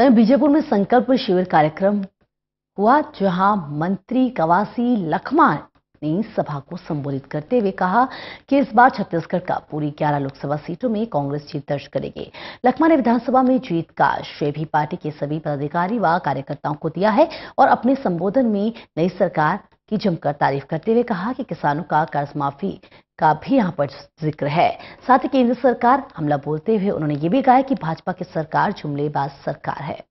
तभी तो बीजापुर में संकल्प शिविर कार्यक्रम हुआ जहां मंत्री कवासी लखमा ने सभा को संबोधित करते हुए कहा कि इस बार छत्तीसगढ़ का पूरी 11 लोकसभा सीटों में कांग्रेस जीत दर्ज करेगी लखमा ने विधानसभा में जीत का श्रेय भी पार्टी के सभी पदाधिकारी व कार्यकर्ताओं को दिया है और अपने संबोधन में नई सरकार की जमकर तारीफ करते हुए कहा कि किसानों का कर्ज माफी का भी यहाँ पर जिक्र है साथ ही केंद्र सरकार हमला बोलते हुए उन्होंने ये भी कहा कि भाजपा की सरकार जुमलेबाज सरकार है